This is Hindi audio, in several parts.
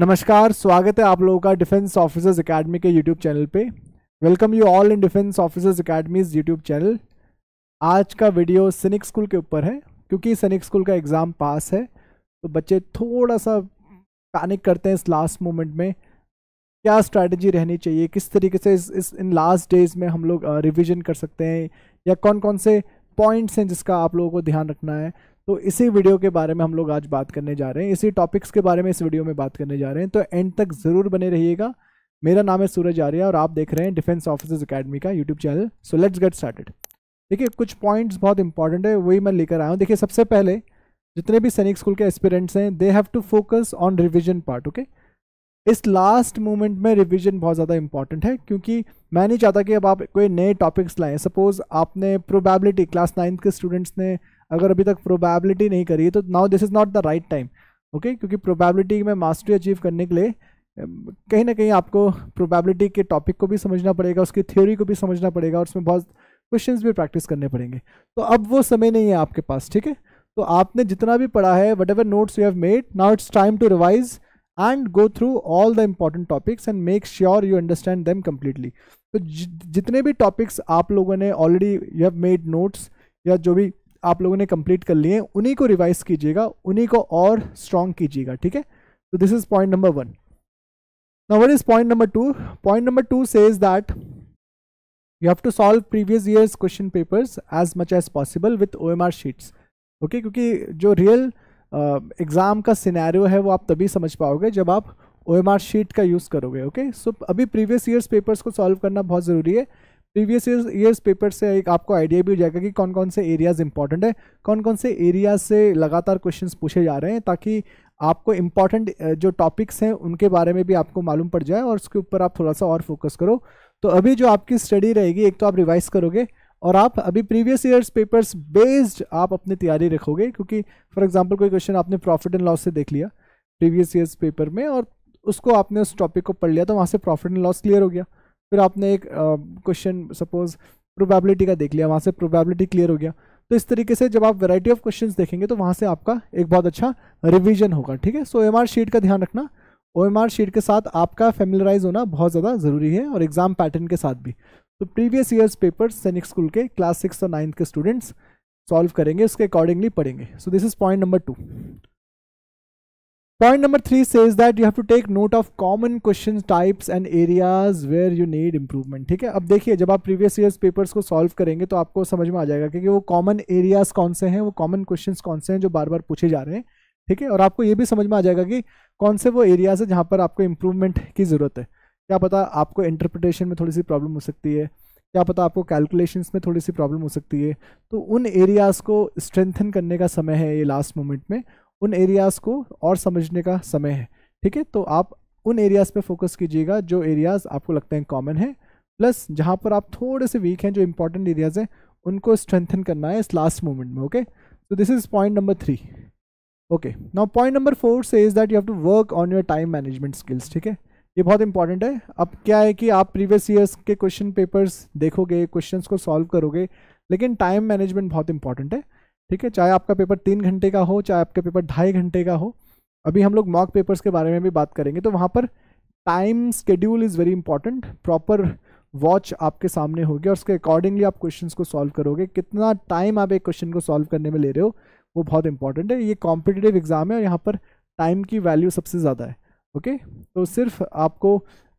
नमस्कार स्वागत है आप लोगों का डिफेंस ऑफिसर्स एकेडमी के यूट्यूब चैनल पे welcome you all in defence officers academies YouTube channel आज का वीडियो सैनिक स्कूल के ऊपर है क्योंकि सैनिक स्कूल का एग्ज़ाम पास है तो बच्चे थोड़ा सा पैनिक करते हैं इस लास्ट मोमेंट में क्या स्ट्रैटेजी रहनी चाहिए किस तरीके से इस, इस इन लास्ट डेज़ में हम लोग रिविज़न कर सकते हैं या कौन कौन से पॉइंट्स हैं जिसका आप लोगों को ध्यान रखना है तो इसी वीडियो के बारे में हम लोग आज बात करने जा रहे हैं इसी टॉपिक्स के बारे में इस वीडियो में बात करने जा रहे हैं तो एंड तक ज़रूर बने रहिएगा मेरा नाम है सूरज आर्या और आप देख रहे हैं डिफेंस ऑफिसर्स अकेडमी का YouTube channel so let's get started देखिए कुछ पॉइंट्स बहुत इंपॉर्टेंट है वही मैं लेकर आया हूँ देखिए सबसे पहले जितने भी सैनिक स्कूल के एस्पिरेंट्स हैं they have to focus on revision part okay इस लास्ट मोमेंट में रिविजन बहुत ज़्यादा इंपॉर्टेंट है क्योंकि मैं नहीं चाहता कि अब आप कोई नए टॉपिक्स लाएं सपोज़ आपने प्रोबेबिलिटी क्लास नाइन्थ के स्टूडेंट्स ने अगर अभी तक प्रोबेबिलिटी नहीं करी तो now this is not the right time okay क्योंकि प्रोबेबिलिटी में मास्टरी अचीव करने के लिए कहीं ना कहीं आपको प्रोबेबिलिटी के टॉपिक को भी समझना पड़ेगा उसकी थ्योरी को भी समझना पड़ेगा और उसमें बहुत क्वेश्चंस भी प्रैक्टिस करने पड़ेंगे तो अब वो समय नहीं है आपके पास ठीक है तो आपने जितना भी पढ़ा है whatever notes you have made now it's time to revise and go through all the important topics and make sure you understand them completely तो जितने भी टॉपिक्स आप लोगों ने already you have made notes या जो भी आप लोगों ने कंप्लीट कर लिए उन्हीं को रिवाइज कीजिएगा उन्हीं को और स्ट्रॉन्ग कीजिएगा ठीक है तो this is point number one now what is point number two point number two says that you have to solve previous years question papers as much as possible with O M R sheets okay क्योंकि जो रियल एग्ज़ाम uh, का सिनेरियो है वो आप तभी समझ पाओगे जब आप ओ शीट का यूज़ करोगे ओके okay? सो so, अभी प्रीवियस ईयर्स पेपर्स को सॉल्व करना बहुत ज़रूरी है प्रीवियस ईयर ईयर्स पेपर से एक आपको आइडिया भी हो जाएगा कि कौन कौन से एरियाज इंपॉर्टेंट है कौन कौन से एरियाज से लगातार क्वेश्चन पूछे जा रहे हैं ताकि आपको इम्पॉर्टेंट जो टॉपिक्स हैं उनके बारे में भी आपको मालूम पड़ जाए और उसके ऊपर आप थोड़ा सा और फोकस करो तो अभी जो आपकी स्टडी रहेगी एक तो आप रिवाइज करोगे और आप अभी प्रीवियस ईयर्स पेपर्स बेस्ड आप अपनी तैयारी रखोगे क्योंकि फॉर एग्ज़ाम्पल कोई क्वेश्चन आपने प्रॉफिट एंड लॉस से देख लिया प्रीवियस ईयर्स पेपर में और उसको आपने उस टॉपिक को पढ़ लिया तो वहाँ से प्रॉफिट एंड लॉस क्लियर हो गया फिर आपने एक क्वेश्चन सपोज प्रोबेबिलिटी का देख लिया वहाँ से प्रोबेबिलिटी क्लियर हो गया तो इस तरीके से जब आप वैरायटी ऑफ क्वेश्चंस देखेंगे तो वहाँ से आपका एक बहुत अच्छा रिवीजन होगा ठीक है सो एम शीट का ध्यान रखना ओ शीट के साथ आपका फेमिलराइज होना बहुत ज़्यादा ज़रूरी है और एग्जाम पैटर्न के साथ भी तो previous years paper Sainik School के क्लास सिक्स और नाइन्थ के स्टूडेंट्स सॉल्व करेंगे उसके अकॉर्डिंगली पढ़ेंगे so this is point number two Point number three says that you have to take note of common question types and areas where you need improvement. ठीक है अब देखिए जब आप previous years papers को solve करेंगे तो आपको समझ में आ जाएगा क्योंकि वो common areas कौन से हैं वो common questions कौन से हैं जो बार बार पूछे जा रहे हैं ठीक है और आपको ये भी समझ में आ जाएगा कि कौन से वो एरियाज है जहाँ पर आपको इम्प्रूवमेंट की ज़रूरत है क्या पता आपको इंटरप्रिटेशन में थोड़ी सी प्रॉब्लम हो सकती है क्या पता आपको कैलकुलेशंस में थोड़ी सी प्रॉब्लम हो सकती है तो उन एरियाज़ को स्ट्रेंथन करने का समय है ये लास्ट मोमेंट में उन एरियाज़ को और समझने का समय है ठीक है तो आप उन एरियाज़ पे फोकस कीजिएगा जो एरियाज़ आपको लगते हैं कॉमन है प्लस जहाँ पर आप थोड़े से वीक हैं जो इंपॉर्टेंट एरियाज़ हैं उनको स्ट्रेंथन करना है इस लास्ट मोमेंट में ओके तो this is point number three okay now point number four says is that you have to work on your time management skills ठीक है ये बहुत इंपॉर्टेंट है अब क्या है कि आप प्रीवियस ईयर्स के क्वेश्चन पेपर्स देखोगे क्वेश्चंस को सॉल्व करोगे लेकिन टाइम मैनेजमेंट बहुत इंपॉर्टेंट है ठीक है चाहे आपका पेपर तीन घंटे का हो चाहे आपका पेपर ढाई घंटे का हो अभी हम लोग मॉक पेपर्स के बारे में भी बात करेंगे तो वहाँ पर time schedule is very important proper watch आपके सामने होगी और उसके अकॉर्डिंगली आप क्वेश्चन को सॉल्व करोगे कितना टाइम आप एक क्वेश्चन को सॉल्व करने में ले रहे हो वो बहुत इंपॉर्टेंट है ये कॉम्पिटेटिव एग्जाम है और यहाँ पर टाइम की वैल्यू सबसे ज़्यादा है ओके okay? तो सिर्फ आपको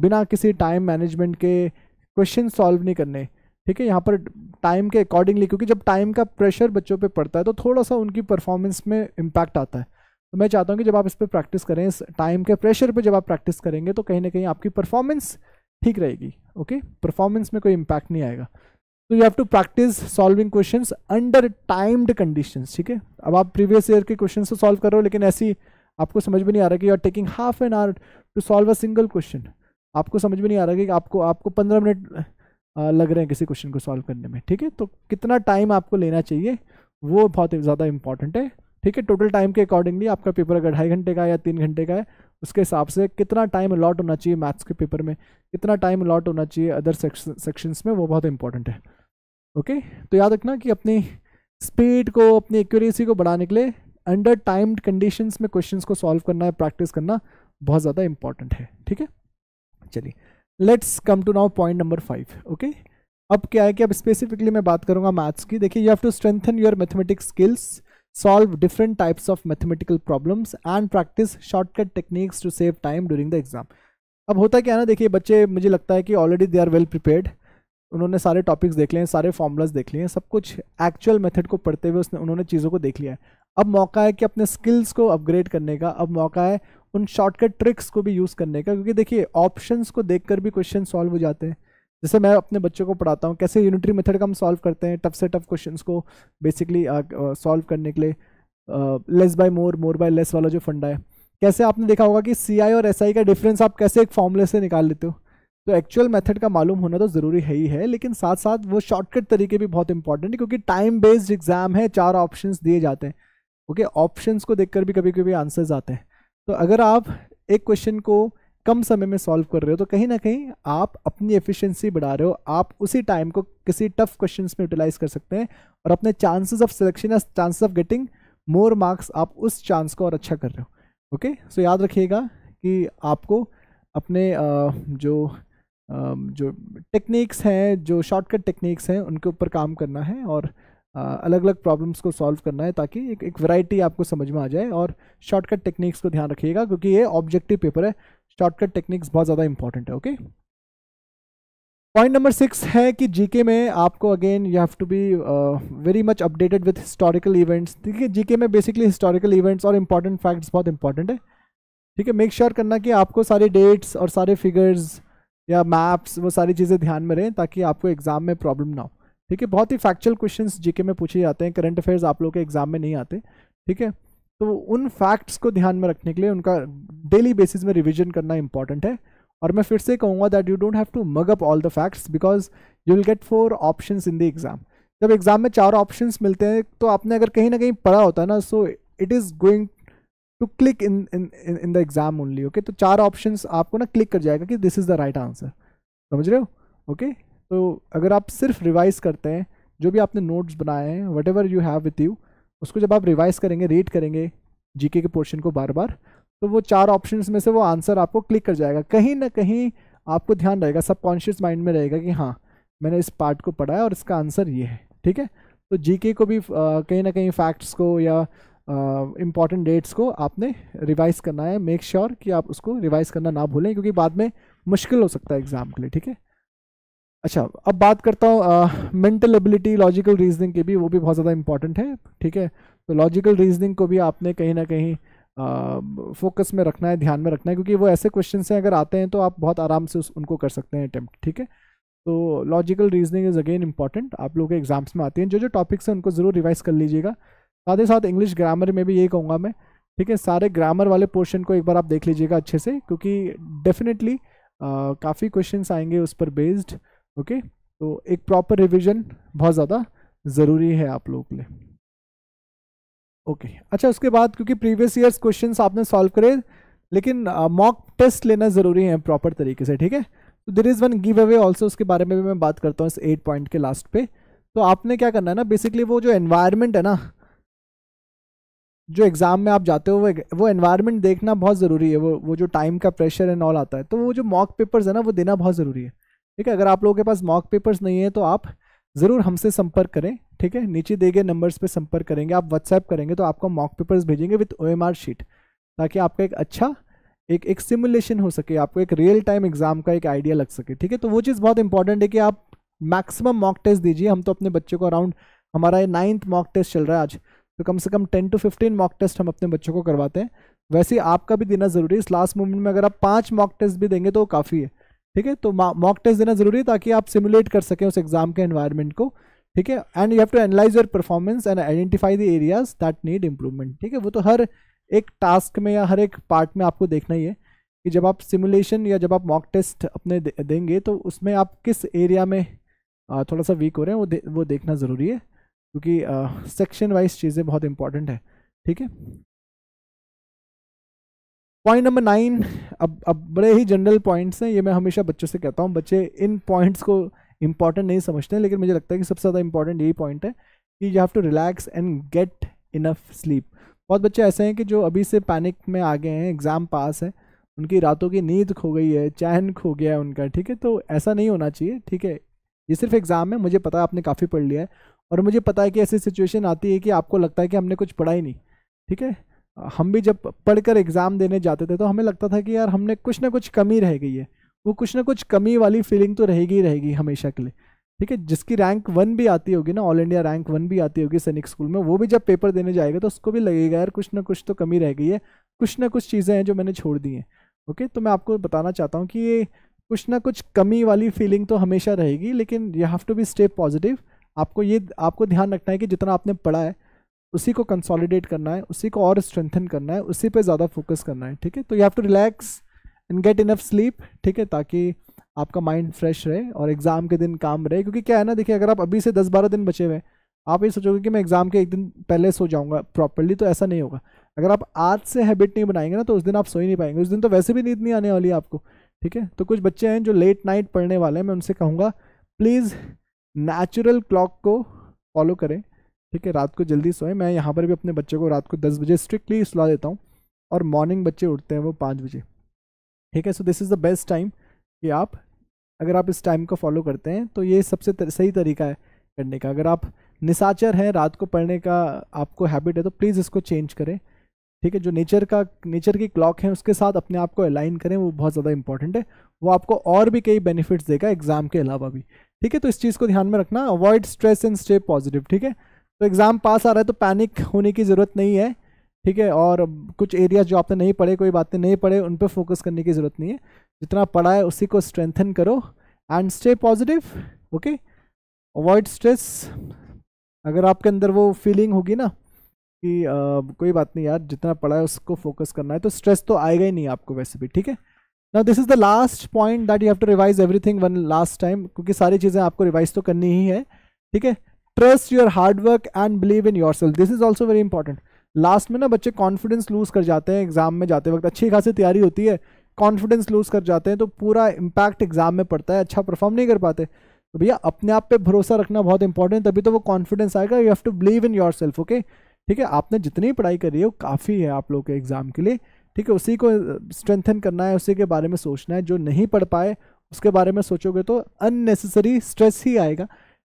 बिना किसी टाइम मैनेजमेंट के क्वेश्चन सॉल्व नहीं करने ठीक है यहाँ पर टाइम के अकॉर्डिंगली क्योंकि जब टाइम का प्रेशर बच्चों पे पड़ता है तो थोड़ा सा उनकी परफॉर्मेंस में इम्पैक्ट आता है तो मैं चाहता हूँ कि जब आप इस पर प्रैक्टिस करें इस टाइम के प्रेशर पे जब आप प्रैक्टिस करेंगे तो कहीं ना कहीं आपकी परफॉर्मेंस ठीक रहेगी ओके परफॉर्मेंस में कोई इम्पैक्ट नहीं आएगा तो you have to practice solving question under timed condition ठीक है अब आप प्रीवियस ईयर के क्वेश्चन तो सॉल्व कर रहे हो लेकिन ऐसी आपको समझ में नहीं आ रहा कि you are taking half an hour to solve a single question आपको समझ में नहीं आ रहा कि आपको आपको पंद्रह मिनट लग रहे हैं किसी क्वेश्चन को सॉल्व करने में ठीक है तो कितना टाइम आपको लेना चाहिए वो बहुत ज़्यादा इंपॉर्टेंट है ठीक है टोटल टाइम के अकॉर्डिंगली आपका पेपर अगर ढाई घंटे का है या तीन घंटे का है उसके हिसाब से कितना टाइम अलॉट होना चाहिए मैथ्स के पेपर में कितना टाइम अलॉट होना चाहिए अदर सेक्शंस में वो बहुत इंपॉर्टेंट है ओके तो याद रखना कि अपनी स्पीड को अपनी एक्यूरेसी को बढ़ाने के लिए अंडर टाइम्ड कंडीशंस में क्वेश्चंस को सॉल्व करना है प्रैक्टिस करना बहुत ज़्यादा इंपॉर्टेंट है ठीक है चलिए let's come to now point number five okay अब क्या है कि अब स्पेसिफिकली मैं बात करूंगा मैथ्स की देखिए you have to strengthen your mathematics skills solve different types of mathematical problems and practice shortcut techniques to save time during the exam अब होता क्या है ना देखिए बच्चे मुझे लगता है कि already they are well prepared उन्होंने सारे टॉपिक्स देख लिए हैं सारे फॉर्मूलाज देख लिए हैं सब कुछ एक्चुअल मेथड को पढ़ते हुए उसने उन्होंने चीज़ों को देख लिया है अब मौका है कि अपने स्किल्स को अपग्रेड करने का अब मौका है उन शॉर्टकट ट्रिक्स को भी यूज़ करने का क्योंकि देखिए ऑप्शंस को देखकर भी क्वेश्चन सॉल्व हो जाते हैं जैसे मैं अपने बच्चों को पढ़ाता हूँ कैसे यूनिटरी मेथड का हम सॉल्व करते हैं टफ से टफ क्वेश्चन को बेसिकली सॉल्व करने के लिए less by more more by less वाला जो फंडा है कैसे आपने देखा होगा कि सी और एस का डिफरेंस आप कैसे एक फॉर्मूले से निकाल लेते हो तो एक्चुअल मेथड का मालूम होना तो ज़रूरी है ही है लेकिन साथ साथ वो शॉर्टकट तरीके भी बहुत इंपॉर्टेंट है क्योंकि टाइम बेस्ड एग्जाम है चार ऑप्शंस दिए जाते हैं ओके okay, ऑप्शंस को देखकर भी कभी कभी आंसर्स आते हैं तो अगर आप एक क्वेश्चन को कम समय में सॉल्व कर रहे हो तो कहीं ना कहीं आप अपनी एफिशिएंसी बढ़ा रहे हो आप उसी टाइम को किसी टफ क्वेश्चंस में यूटिलाइज कर सकते हैं और अपने चांसेस ऑफ सिलेक्शन या chances of getting more marks आप उस चांस को और अच्छा कर रहे हो ओके सो so, याद रखिएगा कि आपको अपने जो जो टेक्निक्स हैं जो शॉर्टकट टेक्निक्स हैं उनके ऊपर काम करना है और अलग अलग प्रॉब्लम्स को सॉल्व करना है ताकि एक एक वैरायटी आपको समझ में आ जाए और शॉर्टकट टेक्निक्स को ध्यान रखिएगा क्योंकि ये ऑब्जेक्टिव पेपर है शॉर्टकट टेक्निक्स बहुत ज़्यादा इंपॉर्टेंट है ओके पॉइंट नंबर सिक्स है कि जीके में आपको again you have to be very much updated with historical events ठीक है जीके में बेसिकली हिस्टोरिकल इवेंट्स और इम्पॉर्टेंट फैक्ट्स बहुत इंपॉर्टेंट है ठीक है मेक श्योर करना कि आपको सारे डेट्स और सारे फिगर्स या मैप्स वो सारी चीज़ें ध्यान में रहें ताकि आपको एग्ज़ाम में प्रॉब्लम ना हो ठीक है बहुत ही फैक्चुअल क्वेश्चंस जीके में पूछे जाते हैं करंट अफेयर्स आप लोग के एग्जाम में नहीं आते ठीक है तो उन फैक्ट्स को ध्यान में रखने के लिए उनका डेली बेसिस में रिविजन करना इंपॉर्टेंट है और मैं फिर से कहूँगा that you don't have to mug up all the facts because you will get four option in the exam जब एग्जाम में चार ऑप्शन मिलते हैं तो आपने अगर कहीं ना कहीं पढ़ा होता है ना so it is going to click in in in the exam only okay तो चार ऑप्शन आपको ना क्लिक कर जाएगा कि this is the right answer समझ रहे हो ओके okay? तो अगर आप सिर्फ रिवाइज़ करते हैं जो भी आपने नोट्स बनाए हैं whatever you have with you उसको जब आप रिवाइज़ करेंगे रीड करेंगे जीके के पोर्शन को बार बार तो वो चार ऑप्शंस में से वो आंसर आपको क्लिक कर जाएगा कहीं ना कहीं आपको ध्यान रहेगा सबकॉन्शियस माइंड में रहेगा कि हाँ मैंने इस पार्ट को पढ़ा है और इसका आंसर ये है ठीक है तो जीके को भी कहीं ना कहीं फैक्ट्स को या इम्पॉर्टेंट डेट्स को आपने रिवाइज़ करना है मेक श्योर sure कि आप उसको रिवाइज़ करना ना भूलें क्योंकि बाद में मुश्किल हो सकता है एग्ज़ाम के लिए ठीक है अच्छा अब बात करता हूँ मेंटल एबिलिटी लॉजिकल रीजनिंग की भी वो भी बहुत ज़्यादा इंपॉर्टेंट है ठीक है तो लॉजिकल रीजनिंग को भी आपने कहीं ना कहीं फोकस में रखना है ध्यान में रखना है क्योंकि वो ऐसे क्वेश्चन हैं अगर आते हैं तो आप बहुत आराम से उस, उनको कर सकते हैं अटैम्प्ट ठीक है तो logical reasoning is again important आप लोगों के एग्जाम्स में आती हैं जो जो टॉपिक्स हैं उनको ज़रूर रिवाइज कर लीजिएगा साथ ही साथ इंग्लिश ग्रामर में भी यही कहूँगा मैं ठीक है सारे ग्रामर वाले पोर्शन को एक बार आप देख लीजिएगा अच्छे से क्योंकि डेफिनेटली काफ़ी क्वेश्चन आएंगे उस पर बेस्ड ओके तो एक प्रॉपर रिविजन बहुत ज़्यादा ज़रूरी है आप लोगों के लिए ओके okay. अच्छा उसके बाद क्योंकि प्रीवियस ईयर्स क्वेश्चन आपने सॉल्व करे लेकिन मॉक uh, टेस्ट लेना ज़रूरी है प्रॉपर तरीके से ठीक है तो there is one give away also उसके बारे में भी मैं बात करता हूँ इस एट पॉइंट के लास्ट पे तो आपने क्या करना है ना बेसिकली वो जो एनवायरनमेंट है ना जो एग्ज़ाम में आप जाते हो वो एनवायरनमेंट देखना बहुत ज़रूरी है वो वो जो टाइम का प्रेशर एंड ऑल आता है तो वो जो मॉक पेपर्स है ना वो देना बहुत ज़रूरी है ठीक है अगर आप लोगों के पास मॉक पेपर्स नहीं है तो आप ज़रूर हमसे संपर्क करें ठीक है नीचे दिए गए नंबर्स पे संपर्क करेंगे आप व्हाट्सएप करेंगे तो आपको मॉक पेपर्स भेजेंगे विथ ओ शीट ताकि आपका एक अच्छा एक एक सिमुलेशन हो सके आपको एक रियल टाइम एग्जाम का एक आइडिया लग सके ठीक है तो वो चीज़ बहुत इंपॉर्टेंट है कि आप मैक्सिमम मॉक टेस्ट दीजिए हम तो अपने बच्चों को अराउंड हमारा नाइन्थ मॉक टेस्ट चल रहा है आज तो कम से कम ten to fifteen mock test हम अपने बच्चों को करवाते हैं वैसे आपका भी देना ज़रूरी है इस लास्ट मोमेंट में अगर आप पाँच मॉक टेस्ट भी देंगे तो काफ़ी है ठीक है तो मॉक टेस्ट देना जरूरी है ताकि आप सिमुलेट कर सकें उस एग्जाम के एनवायरमेंट को ठीक है and you have to analyse your performance and identify the areas that need improvement ठीक है वो तो हर एक टास्क में या हर एक पार्ट में आपको देखना ही है कि जब आप सिमुलेशन या जब आप मॉक टेस्ट अपने दे, देंगे तो उसमें आप किस एरिया में थोड़ा सा वीक हो रहे हैं वो दे, वो देखना ज़रूरी है क्योंकि सेक्शन वाइज चीज़ें बहुत इंपॉर्टेंट है ठीक है पॉइंट नंबर नाइन अब अब बड़े ही जनरल पॉइंट्स हैं ये मैं हमेशा बच्चों से कहता हूँ बच्चे इन पॉइंट्स को इंपॉर्टेंट नहीं समझते हैं लेकिन मुझे लगता है कि सबसे ज़्यादा इंपॉर्टेंट यही पॉइंट है कि you have to relax and get enough sleep बहुत बच्चे ऐसे हैं कि जो अभी से पैनिक में आ गए हैं एग्ज़ाम पास है उनकी रातों की नींद खो गई है चैन खो गया है उनका ठीक है तो ऐसा नहीं होना चाहिए ठीक है ये सिर्फ एग्ज़ाम है मुझे पता है आपने काफ़ी पढ़ लिया है और मुझे पता है कि ऐसी सिचुएशन आती है कि आपको लगता है कि हमने कुछ पढ़ा ही नहीं ठीक है हम भी जब पढ़कर एग्ज़ाम देने जाते थे तो हमें लगता था कि यार हमने कुछ ना कुछ कमी रह गई है वो कुछ ना कुछ कमी वाली फीलिंग तो रहेगी ही रहेगी हमेशा के लिए ठीक है जिसकी रैंक वन भी आती होगी ना ऑल इंडिया रैंक वन भी आती होगी सैनिक स्कूल में वो भी जब पेपर देने जाएगा तो उसको भी लगेगा यार कुछ ना कुछ तो कमी रह गई है कुछ ना कुछ चीज़ें हैं जो मैंने छोड़ दी हैं ओके तो मैं आपको बताना चाहता हूँ कि ये कुछ ना कुछ कमी वाली फीलिंग तो हमेशा रहेगी लेकिन you have to be stay positive आपको ये आपको ध्यान रखना है कि जितना आपने पढ़ा है उसी को कंसोलिडेट करना है उसी को और स्ट्रेंथन करना है उसी पे ज़्यादा फोकस करना है ठीक है तो you have to relax and get enough sleep ठीक है ताकि आपका माइंड फ्रेश रहे और एग्ज़ाम के दिन काम रहे क्योंकि क्या है ना देखिए अगर आप अभी से दस बारह दिन बचे हुए हैं आप ये सोचोगे कि मैं एग्ज़ाम के एक दिन पहले सो जाऊँगा प्रॉपरली तो ऐसा नहीं होगा अगर आप आज से हैबिट नहीं बनाएंगे ना तो उस दिन आप सो ही नहीं पाएंगे उस दिन तो वैसे भी नींद नहीं आने वाली आपको ठीक है तो कुछ बच्चे हैं जो लेट नाइट पढ़ने वाले हैं मैं उनसे कहूँगा प्लीज़ नेचुरल क्लॉक को फॉलो करें ठीक है रात को जल्दी सोए मैं यहाँ पर भी अपने बच्चे को रात को दस बजे स्ट्रिक्टली सुला देता हूँ और मॉर्निंग बच्चे उठते हैं वो पाँच बजे ठीक है so this is the best time कि आप अगर आप इस टाइम को फॉलो करते हैं तो ये सबसे तर, सही तरीका है करने का अगर आप निशाचर हैं रात को पढ़ने का आपको हैबिट है तो प्लीज़ इसको चेंज करें ठीक है जो नेचर का नेचर की क्लॉक है उसके साथ अपने आप को अलाइन करें वो बहुत ज़्यादा इंपॉर्टेंट है वो आपको और भी कई बेनिफिट्स देगा एग्जाम के अलावा भी ठीक है तो इस चीज़ को ध्यान में रखना avoid stress and stay positive ठीक है तो एग्ज़ाम पास आ रहा है तो पैनिक होने की ज़रूरत नहीं है ठीक है और कुछ एरियाज जो आपने नहीं पढ़े कोई बातें नहीं पढ़े उन पर फोकस करने की ज़रूरत नहीं है जितना पढ़ा है उसी को स्ट्रेंथन करो and stay positive okay avoid stress अगर आपके अंदर वो फीलिंग होगी ना कि आ, कोई बात नहीं यार जितना पढ़ा है उसको फोकस करना है तो स्ट्रेस तो आएगा ही नहीं आपको वैसे भी ठीक है ना this is the last point that you have to revise everything one last time क्योंकि सारी चीज़ें आपको रिवाइज तो करनी ही है ठीक है trust your hard work and believe in yourself this is also very important last में ना बच्चे कॉन्फिडेंस लूज कर जाते हैं एग्जाम में जाते वक्त अच्छी खासी तैयारी होती है कॉन्फिडेंस लूज कर जाते हैं तो पूरा इंपैक्ट एग्जाम में पड़ता है अच्छा परफॉर्म नहीं कर पाते तो भैया अपने आप पे भरोसा रखना बहुत इंपॉर्टेंट तभी तो वो कॉन्फिडेंस आएगा you have to believe in yourself okay ठीक है आपने जितनी पढ़ाई करी है वो काफ़ी है आप लोग के एग्ज़ाम के लिए ठीक है उसी को स्ट्रेंथन करना है उसी के बारे में सोचना है जो नहीं पढ़ पाए उसके बारे में सोचोगे तो अननेसेसरी स्ट्रेस ही आएगा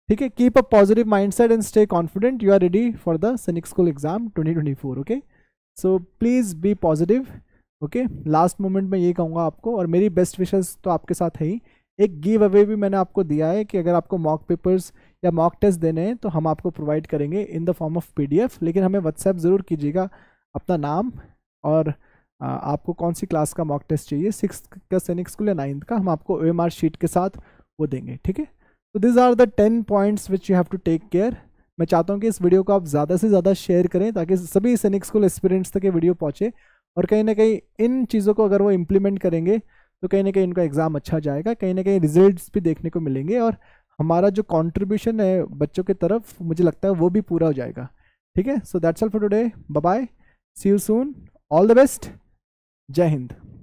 ठीक है keep a positive mindset and stay confident you are ready for the Sainik School exam 2024 okay so please be positive okay last moment में ये कहूँगा आपको और मेरी बेस्ट विशेष तो आपके साथ है ही एक गिव अवे भी मैंने आपको दिया है कि अगर आपको मॉक पेपर्स या मॉक टेस्ट देने हैं तो हम आपको प्रोवाइड करेंगे in the form of PDF लेकिन हमें व्हाट्सएप ज़रूर कीजिएगा अपना नाम और आ, आपको कौन सी क्लास का मॉक टेस्ट चाहिए सिक्स का सैनिक स्कूल या नाइन्थ का हम आपको ओ शीट के साथ वो देंगे ठीक है तो these are the ten points which you have to take care मैं चाहता हूँ कि इस वीडियो को आप ज़्यादा से ज़्यादा शेयर करें ताकि सभी सैनिक स्कूल एक्सपीरियंस तक ये वीडियो पहुँचे और कहीं ना कहीं इन चीज़ों को अगर वो इम्प्लीमेंट करेंगे तो कहीं ना कहीं इनका एग्ज़ाम अच्छा जाएगा कहीं ना कहीं रिजल्ट्स भी देखने को मिलेंगे और हमारा जो कॉन्ट्रीब्यूशन है बच्चों की तरफ मुझे लगता है वो भी पूरा हो जाएगा ठीक है so that's all for today bye see you soon all the best जय हिंद